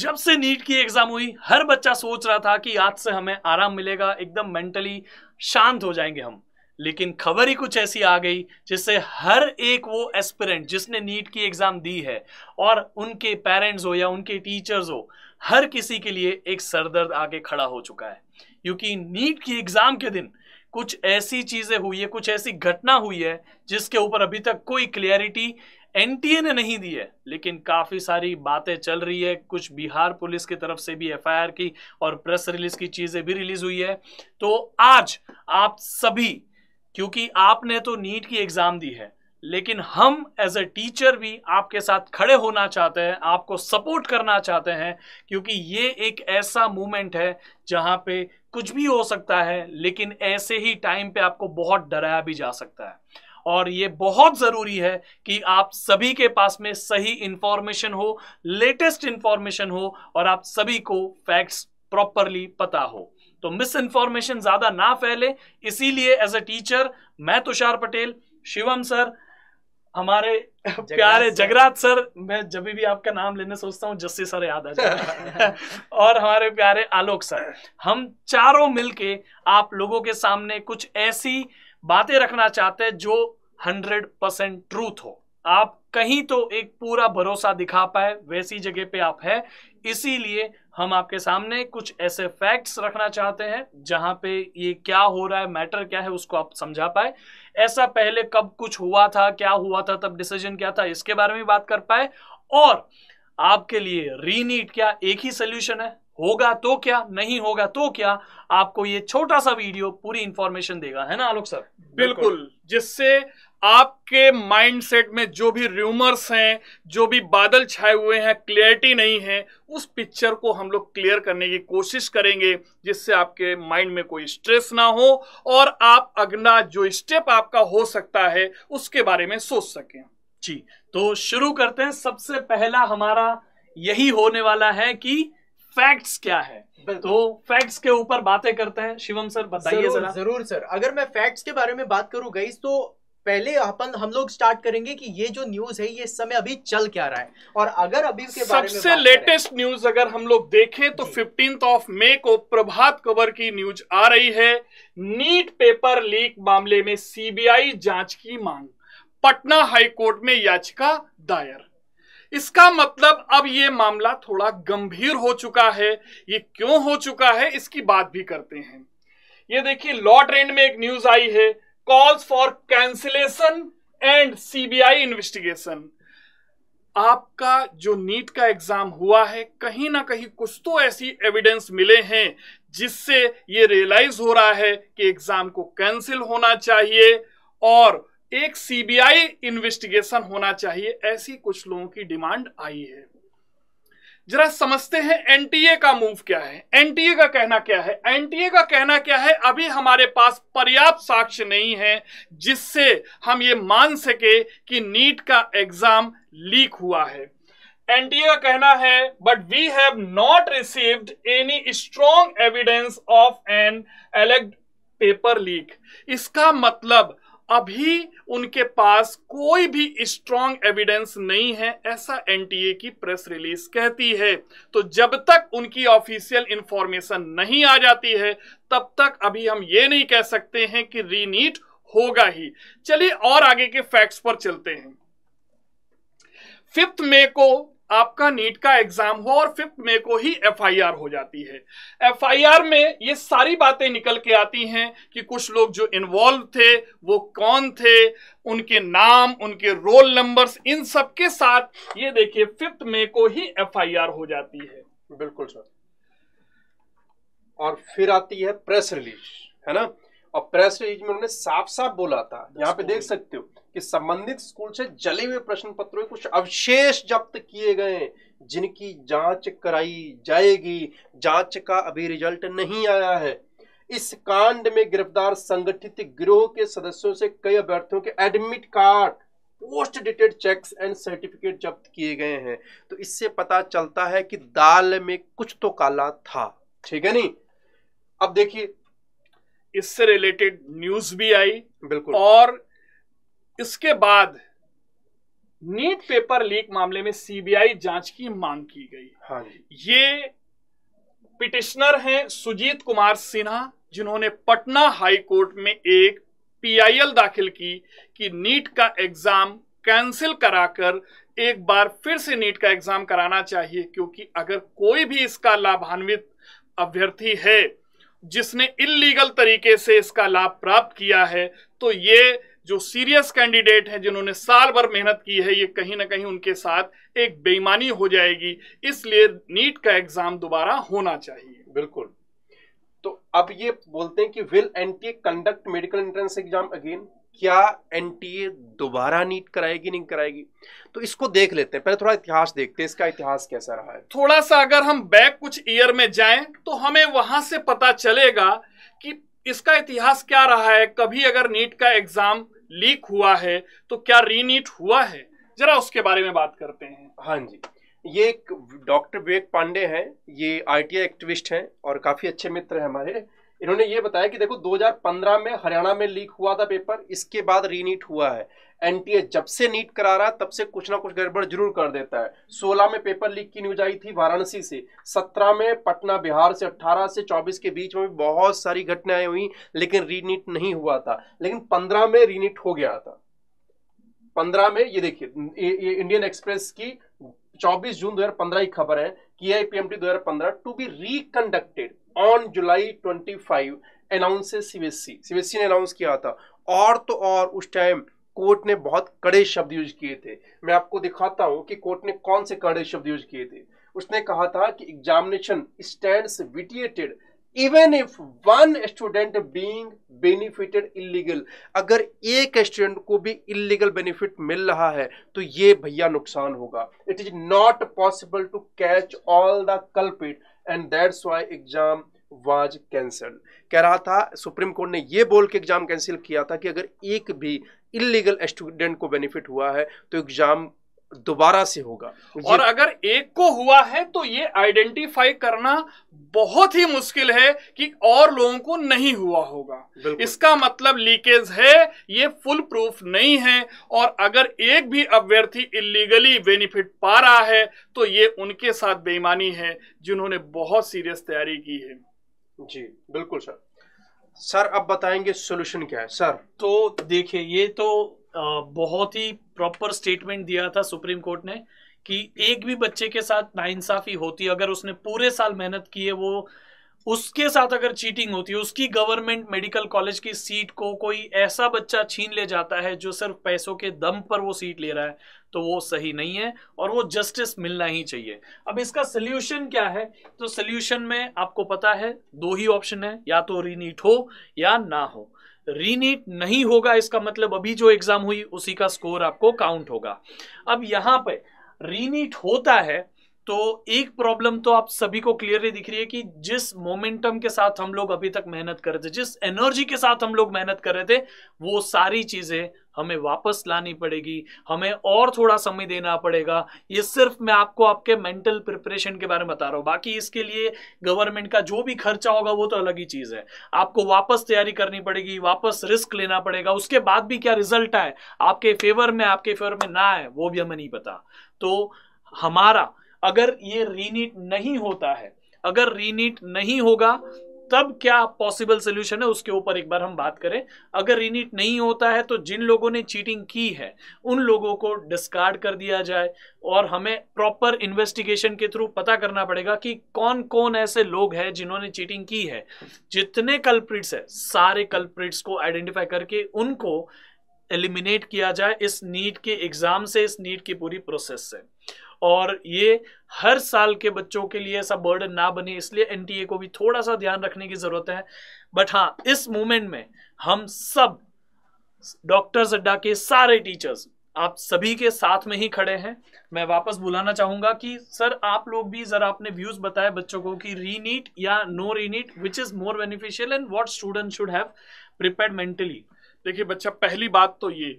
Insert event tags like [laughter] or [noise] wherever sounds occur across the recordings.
जब से नीट की एग्जाम हुई हर बच्चा सोच रहा था कि आज से हमें आराम मिलेगा एकदम मेंटली शांत हो जाएंगे हम लेकिन खबर ही कुछ ऐसी आ गई जिससे हर एक वो एस्पिरेंट जिसने नीट की एग्जाम दी है और उनके पेरेंट्स हो या उनके टीचर्स हो हर किसी के लिए एक सरदर्द आगे खड़ा हो चुका है क्योंकि नीट की एग्जाम के दिन कुछ ऐसी चीजें हुई है कुछ ऐसी घटना हुई है जिसके ऊपर अभी तक कोई क्लियरिटी एनटीए ने नहीं दी है लेकिन काफी सारी बातें चल रही है कुछ बिहार पुलिस की तरफ से भी एफआईआर की और प्रेस रिलीज की चीजें भी रिलीज हुई है तो आज आप सभी क्योंकि आपने तो नीट की एग्जाम दी है लेकिन हम एज ए टीचर भी आपके साथ खड़े होना चाहते हैं आपको सपोर्ट करना चाहते हैं क्योंकि ये एक ऐसा मूवमेंट है जहां पे कुछ भी हो सकता है लेकिन ऐसे ही टाइम पे आपको बहुत डराया भी जा सकता है और ये बहुत ज़रूरी है कि आप सभी के पास में सही इंफॉर्मेशन हो लेटेस्ट इंफॉर्मेशन हो और आप सभी को फैक्ट्स प्रॉपरली पता हो तो मिस इन्फॉर्मेशन ज़्यादा ना फैले इसीलिए एज अ टीचर मैं तुषार पटेल शिवम सर हमारे प्यारे जगराज सर मैं जब भी आपका नाम लेने सोचता हूँ जस्सी सर याद आ जाए [laughs] और हमारे प्यारे आलोक सर हम चारों मिलके आप लोगों के सामने कुछ ऐसी बातें रखना चाहते हैं जो हंड्रेड परसेंट ट्रूथ हो आप कहीं तो एक पूरा भरोसा दिखा पाए वैसी जगह पे आप है इसीलिए हम आपके सामने कुछ ऐसे फैक्ट्स रखना चाहते हैं जहां पे ये क्या हो रहा है मैटर क्या है उसको आप समझा पाए ऐसा पहले कब कुछ हुआ था क्या हुआ था तब डिसीजन क्या था इसके बारे में बात कर पाए और आपके लिए रीनीट क्या एक ही सोल्यूशन है होगा तो क्या नहीं होगा तो क्या आपको ये छोटा सा वीडियो पूरी इंफॉर्मेशन देगा है ना आलोक सर बिल्कुल जिससे आपके माइंडसेट में जो भी र्यूमर्स हैं जो भी बादल छाए हुए हैं क्लियरिटी नहीं है उस पिक्चर को हम लोग क्लियर करने की कोशिश करेंगे जिससे आपके माइंड में कोई स्ट्रेस ना हो और आप अगला जो स्टेप आपका हो सकता है उसके बारे में सोच सकें जी तो शुरू करते हैं सबसे पहला हमारा यही होने वाला है कि फैक्ट्स क्या है तो फैक्ट्स के ऊपर बातें करते हैं शिवम सर बताइए जरूर, जरूर सर अगर मैं फैक्ट्स के बारे में बात करूं गई तो पहले अपन हम लोग स्टार्ट करेंगे कि ये जो न्यूज है ये समय अभी चल क्या रहा है और अगर अभी के बारे सबसे में लेटेस्ट न्यूज अगर हम लोग देखें तो फिफ्टीन ऑफ मे को प्रभात खबर की न्यूज आ रही है नीट पेपर लीक मामले में सीबीआई जांच की मांग पटना हाईकोर्ट में याचिका दायर इसका मतलब अब ये मामला थोड़ा गंभीर हो चुका है ये क्यों हो चुका है इसकी बात भी करते हैं ये देखिए लॉ ट्रेंड में एक न्यूज आई है calls for cancellation and CBI investigation आपका जो नीट का एग्जाम हुआ है कहीं ना कहीं कुछ तो ऐसी एविडेंस मिले हैं जिससे ये रियलाइज हो रहा है कि एग्जाम को कैंसिल होना चाहिए और एक सीबीआई इन्वेस्टिगेशन होना चाहिए ऐसी कुछ लोगों की डिमांड आई है जरा समझते हैं एनटीए का मूव क्या है एनटीए का कहना क्या है एनटीए का कहना क्या है अभी हमारे पास पर्याप्त साक्ष्य नहीं है जिससे हम ये मान सके कि नीट का एग्जाम लीक हुआ है एनटीए का कहना है but we have not received any strong evidence of an elect paper leak इसका मतलब अभी उनके पास कोई भी स्ट्रांग एविडेंस नहीं है ऐसा एनटीए की प्रेस रिलीज कहती है तो जब तक उनकी ऑफिशियल इंफॉर्मेशन नहीं आ जाती है तब तक अभी हम ये नहीं कह सकते हैं कि रीनीट होगा ही चलिए और आगे के फैक्ट्स पर चलते हैं फिफ्थ मे को आपका नीट का एग्जाम हो और फिफ्थ मे को ही एफआईआर हो जाती है एफआईआर में ये सारी बातें निकल के आती हैं कि कुछ लोग जो इन्वॉल्व थे वो कौन थे उनके नाम उनके रोल नंबर्स इन सब के साथ ये देखिए फिफ्थ मे को ही एफआईआर हो जाती है बिल्कुल सर और फिर आती है प्रेस रिलीज है ना और प्रेस रिलीज में उन्होंने साफ साफ बोला था यहाँ पे देख सकते हो कि संबंधित स्कूल से जले हुए प्रश्न पत्रों कुछ अवशेष जब्त किए गए जिनकी जांच कराई जाएगी जांच का अभी रिजल्ट नहीं आया है इस कांड में गिरफ्तार संगठित गिरोह के सदस्यों से कई अभ्यर्थियों के admit card post dated cheques and certificate जब्त किए गए हैं तो इससे पता चलता है कि दाल में कुछ तो काला था ठीक है नहीं अब देखिए इससे रिलेटेड न्यूज भी आई बिल्कुल और इसके बाद नीट पेपर लीक मामले में सीबीआई जांच की मांग की गई हाँ जी। ये पिटिशनर हैं सुजीत कुमार सिन्हा जिन्होंने पटना हाई कोर्ट में एक पीआईएल दाखिल की कि नीट का एग्जाम कैंसिल कराकर एक बार फिर से नीट का एग्जाम कराना चाहिए क्योंकि अगर कोई भी इसका लाभान्वित अभ्यर्थी है जिसने इलीगल तरीके से इसका लाभ प्राप्त किया है तो ये जो सीरियस कैंडिडेट हैं जिन्होंने साल भर मेहनत की है ये कहीं ना कहीं उनके साथ एक बेईमानी हो जाएगी इसलिए नीट का एग्जाम दोबारा होना चाहिए बिल्कुल तो अब ये बोलते हैं कि will NTA conduct medical entrance exam again क्या ए दोबारा नीट कराएगी नहीं कराएगी तो इसको देख लेते हैं पहले थोड़ा इतिहास देखते हैं इसका इतिहास कैसा रहा है थोड़ा सा अगर हम बैक कुछ ईयर में जाएं तो हमें वहां से पता चलेगा कि इसका इतिहास क्या रहा है कभी अगर नीट का एग्जाम लीक हुआ है तो क्या रीनीट हुआ है जरा उसके बारे में बात करते हैं हाँ जी ये एक डॉक्टर विवेक पांडे हैं ये आईटीआई एक्टिविस्ट हैं और काफी अच्छे मित्र हैं हमारे इन्होंने ये बताया कि देखो 2015 में हरियाणा में लीक हुआ था पेपर इसके बाद रीनीट हुआ है एनटीए जब से नीट करा रहा है तब से कुछ ना कुछ गड़बड़ जरूर कर देता है 16 में पेपर लीक की न्यूज आई थी वाराणसी से 17 में पटना बिहार से 18 से 24 के बीच में भी बहुत सारी घटनाएं हुई लेकिन रीनीट नहीं हुआ था लेकिन 15 में रीनीट हो गया था 15 में ये देखिए ये इंडियन एक्सप्रेस की 24 जून 2015 की खबर है कि AIPMT 2015 to be reconducted on July 25 announce CBSE CBSE ने अनाउंस किया था और तो और उस टाइम कोर्ट ने बहुत कड़े शब्द यूज किए थे मैं आपको दिखाता हूँ कि कोर्ट ने कौन से कड़े शब्द यूज किए थे उसने कहा था कि examination stand vitiated even if one student being benefited illegal अगर एक स्टूडेंट को भी इलीगल बेनिफिट मिल रहा है तो ये भैया नुकसान होगा it is not possible to catch all the culprit and that's why exam was cancel कह रहा था सुप्रीम कोर्ट ने ये बोल के एग्ज़ाम कैंसिल किया था कि अगर एक भी इलीगल स्टूडेंट को बेनिफिट हुआ है तो एग्ज़ाम दोबारा से होगा और अगर एक को हुआ है तो ये आइडेंटिफाई करना बहुत ही मुश्किल है कि और लोगों को नहीं हुआ होगा इसका मतलब लीकेज है ये फुल प्रूफ नहीं है और अगर एक भी अभ्यर्थी इलीगली बेनिफिट पा रहा है तो ये उनके साथ बेईमानी है जिन्होंने बहुत सीरियस तैयारी की है जी बिल्कुल सर सर अब बताएंगे सोल्यूशन क्या है सर तो देखिए ये तो बहुत ही प्रॉपर स्टेटमेंट दिया था सुप्रीम कोर्ट ने कि एक भी बच्चे के साथ नाइंसाफी होती है अगर उसने पूरे साल मेहनत की है वो उसके साथ अगर चीटिंग होती है उसकी गवर्नमेंट मेडिकल कॉलेज की सीट को कोई ऐसा बच्चा छीन ले जाता है जो सिर्फ पैसों के दम पर वो सीट ले रहा है तो वो सही नहीं है और वो जस्टिस मिलना ही चाहिए अब इसका सल्यूशन क्या है तो सल्यूशन में आपको पता है दो ही ऑप्शन है या तो रीनीट हो या ना हो रीनीट नहीं होगा इसका मतलब अभी जो एग्जाम हुई उसी का स्कोर आपको काउंट होगा अब यहां पे रीनीट होता है तो एक प्रॉब्लम तो आप सभी को क्लियरली दिख रही है कि जिस मोमेंटम के साथ हम लोग अभी तक मेहनत कर रहे थे जिस एनर्जी के साथ हम लोग मेहनत कर रहे थे वो सारी चीजें हमें वापस लानी पड़ेगी हमें और थोड़ा समय देना पड़ेगा ये सिर्फ मैं आपको आपके मेंटल प्रिपरेशन के बारे में बता रहा हूँ बाकी इसके लिए गवर्नमेंट का जो भी खर्चा होगा वो तो अलग ही चीज़ है आपको वापस तैयारी करनी पड़ेगी वापस रिस्क लेना पड़ेगा उसके बाद भी क्या रिजल्ट आए आपके फेवर में आपके फेवर में ना आए वो भी हमें नहीं पता तो हमारा अगर ये रीनीट नहीं होता है अगर रीनीट नहीं होगा तब क्या पॉसिबल सोल्यूशन है उसके ऊपर एक बार हम बात करें अगर रीनीट नहीं होता है तो जिन लोगों ने चीटिंग की है उन लोगों को डिस्कार्ड कर दिया जाए और हमें प्रॉपर इन्वेस्टिगेशन के थ्रू पता करना पड़ेगा कि कौन कौन ऐसे लोग हैं जिन्होंने चीटिंग की है जितने कल्प्रिट्स है सारे कल्प्रिट्स को आइडेंटिफाई करके उनको एलिमिनेट किया जाए इस नीट के एग्जाम से इस नीट की पूरी प्रोसेस से और ये हर साल के बच्चों के लिए ऐसा बर्डन ना बने इसलिए एन को भी थोड़ा सा ध्यान रखने की ज़रूरत है बट हाँ इस मूवमेंट में हम सब डॉक्टर्स अड्डा के सारे टीचर्स आप सभी के साथ में ही खड़े हैं मैं वापस बुलाना चाहूंगा कि सर आप लोग भी जरा अपने व्यूज बताए बच्चों को कि रीनीट या no re NEET which is more beneficial and what student should have prepared mentally देखिए बच्चा पहली बात तो ये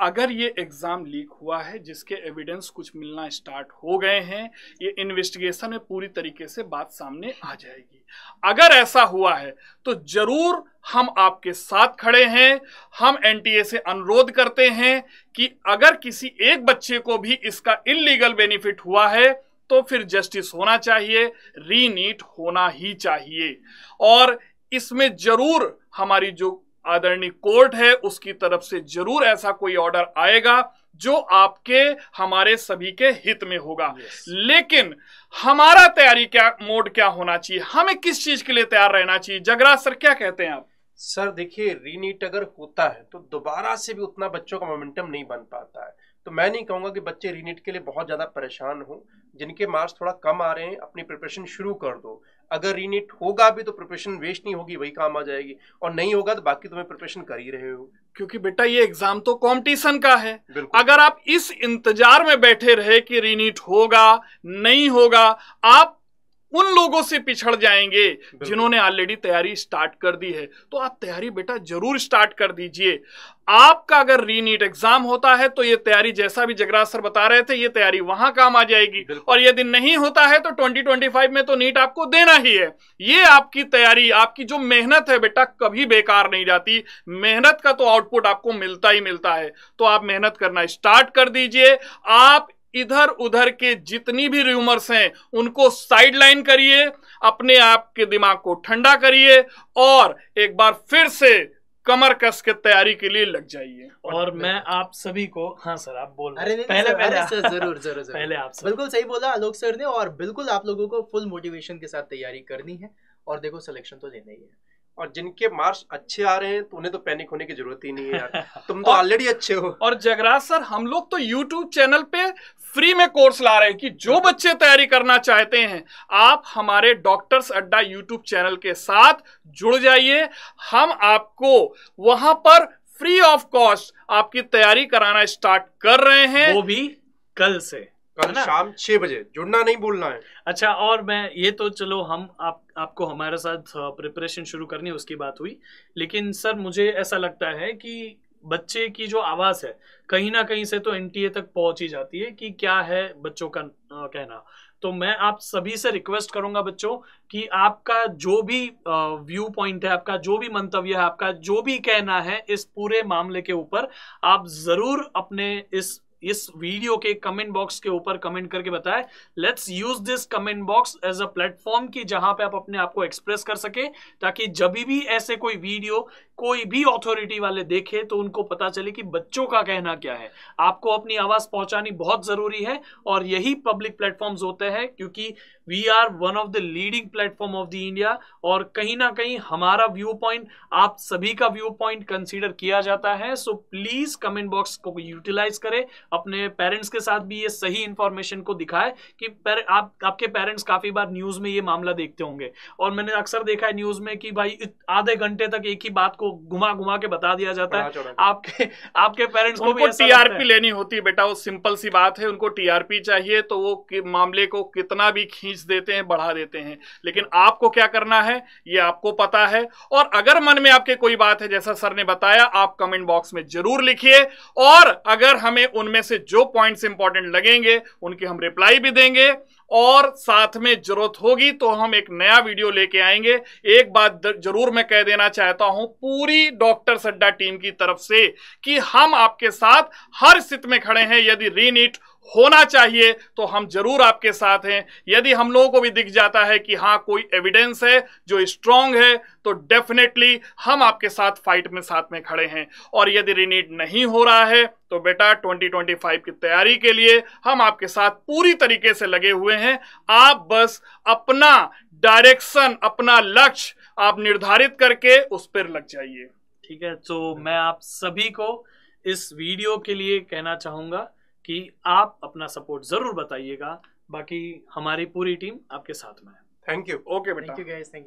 अगर ये एग्ज़ाम लीक हुआ है जिसके एविडेंस कुछ मिलना स्टार्ट हो गए हैं ये इन्वेस्टिगेशन में पूरी तरीके से बात सामने आ जाएगी अगर ऐसा हुआ है तो ज़रूर हम आपके साथ खड़े हैं हम एनटीए से अनुरोध करते हैं कि अगर किसी एक बच्चे को भी इसका इनलीगल बेनिफिट हुआ है तो फिर जस्टिस होना चाहिए रीनीट होना ही चाहिए और इसमें ज़रूर हमारी जो आदरणीय कोर्ट है उसकी तरफ से जरूर ऐसा कोई ऑर्डर आएगा जो आपके हमारे सभी के हित में होगा yes. लेकिन हमारा तैयारी क्या मोड क्या होना चाहिए हमें किस चीज के लिए तैयार रहना चाहिए जगरा सर क्या कहते हैं आप सर देखिए रीनीट अगर होता है तो दोबारा से भी उतना बच्चों का मोमेंटम नहीं बन पाता है तो मैं नहीं कहूंगा कि बच्चे रीनीट के लिए बहुत ज़्यादा परेशान हो जिनके मार्क्स थोड़ा कम आ रहे हैं अपनी प्रिपरेशन शुरू कर दो अगर रीनीट होगा भी तो प्रिपरेशन वेस्ट नहीं होगी वही काम आ जाएगी और नहीं होगा तो बाकी तुम्हें प्रिपरेशन कर ही रहे हो क्योंकि बेटा ये एग्जाम तो कंपटीशन का है अगर आप इस इंतजार में बैठे रहे कि रीनीट होगा नहीं होगा आप उन लोगों से पिछड़ जाएंगे जिन्होंने ऑलरेडी तैयारी स्टार्ट कर दी है तो आप तैयारी बेटा जरूर स्टार्ट कर दीजिए आपका अगर रीनीट एग्जाम होता है तो ये तैयारी जैसा भी जगराज सर बता रहे थे ये तैयारी वहां काम आ जाएगी और यदि नहीं होता है तो 2025 में तो नीट आपको देना ही है ये आपकी तैयारी आपकी जो मेहनत है बेटा कभी बेकार नहीं जाती मेहनत का तो आउटपुट आपको मिलता ही मिलता है तो आप मेहनत करना स्टार्ट कर दीजिए आप इधर उधर के जितनी भी र्यूमर्स हैं उनको साइडलाइन करिए अपने आप के दिमाग को ठंडा करिए और एक बार फिर से कमर कस के तैयारी के लिए लग जाइए और मैं आप सभी को हाँ सर आप बोल अरे नहीं, पहले पहले सर जरूर जरूर जरूर पहले आप सर। बिल्कुल सही बोला आलोक सर ने और बिल्कुल आप लोगों को फुल मोटिवेशन के साथ तैयारी करनी है और देखो सिलेक्शन तो लेना ही है और जिनके मार्क्स अच्छे आ रहे हैं तो उन्हें तो पैनिक होने की जरूरत ही नहीं है यार [laughs] तुम तो ऑलरेडी अच्छे हो और जगराज सर हम लोग तो यूट्यूब चैनल पे फ्री में कोर्स ला रहे हैं कि जो बच्चे तैयारी करना चाहते हैं आप हमारे डॉक्टर्स अड्डा यूट्यूब चैनल के साथ जुड़ जाइए हम आपको वहां पर फ्री ऑफ कॉस्ट आपकी तैयारी कराना स्टार्ट कर रहे हैं वो भी कल से कल शाम छह बजे जुड़ना नहीं भूलना है अच्छा और मैं ये तो चलो हम आप आपको हमारे साथ प्रिपरेशन शुरू करनी उसकी बात हुई लेकिन सर मुझे ऐसा लगता है कि बच्चे की जो आवाज़ है कहीं ना कहीं से तो एनटीए तक पहुंच ही जाती है कि क्या है बच्चों का कहना तो मैं आप सभी से रिक्वेस्ट करूंगा बच्चों कि आपका जो भी व्यू पॉइंट है आपका जो भी मंतव्य है आपका जो भी कहना है इस पूरे मामले के ऊपर आप ज़रूर अपने इस इस वीडियो के कमेंट बॉक्स के ऊपर कमेंट करके बताएं let's use this comment box as a platform की जहां पे आप अपने आप को एक्सप्रेस कर सके ताकि जब भी ऐसे कोई वीडियो कोई भी अथॉरिटी वाले देखे तो उनको पता चले कि बच्चों का कहना क्या है आपको अपनी आवाज पहुंचानी बहुत जरूरी है और यही पब्लिक प्लेटफॉर्म होते हैं क्योंकि we are one of the leading platform of the India और कहीं ना कहीं हमारा व्यू पॉइंट आप सभी का व्यू पॉइंट कंसिडर किया जाता है सो प्लीज कमेंट बॉक्स को यूटिलाइज करें अपने पेरेंट्स के साथ भी ये सही इंफॉर्मेशन को दिखाए कि पेर, आप आपके पेरेंट्स काफ़ी बार न्यूज़ में ये मामला देखते होंगे और मैंने अक्सर देखा है न्यूज़ में कि भाई आधे घंटे तक एक ही बात को घुमा घुमा के बता दिया जाता है आपके आपके पेरेंट्स को भी टीआरपी लेनी होती है बेटा वो सिंपल सी बात है उनको टीआरपी चाहिए तो वो मामले को कितना भी खींच देते हैं बढ़ा देते हैं लेकिन आपको क्या करना है ये आपको पता है और अगर मन में आपके कोई बात है जैसा सर ने बताया आप कमेंट बॉक्स में जरूर लिखिए और अगर हमें उनमें में से जो पॉइंट्स इंपॉर्टेंट लगेंगे उनके हम रिप्लाई भी देंगे और साथ में जरूरत होगी तो हम एक नया वीडियो लेके आएंगे एक बात जरूर मैं कह देना चाहता हूं पूरी डॉक्टर सड्डा टीम की तरफ से कि हम आपके साथ हर स्थिति में खड़े हैं यदि रीनीट होना चाहिए तो हम जरूर आपके साथ हैं यदि हम लोगों को भी दिख जाता है कि हाँ कोई एविडेंस है जो स्ट्रांग है तो डेफिनेटली हम आपके साथ फाइट में साथ में खड़े हैं और यदि रिनीट नहीं हो रहा है तो बेटा 2025 की तैयारी के लिए हम आपके साथ पूरी तरीके से लगे हुए हैं आप बस अपना डायरेक्शन अपना लक्ष्य आप निर्धारित करके उस पर लग जाइए ठीक है तो मैं आप सभी को इस वीडियो के लिए कहना चाहूंगा कि आप अपना सपोर्ट जरूर बताइएगा बाकी हमारी पूरी टीम आपके साथ में है थैंक यू ओके बेटा थैंक यू गाइस थैंक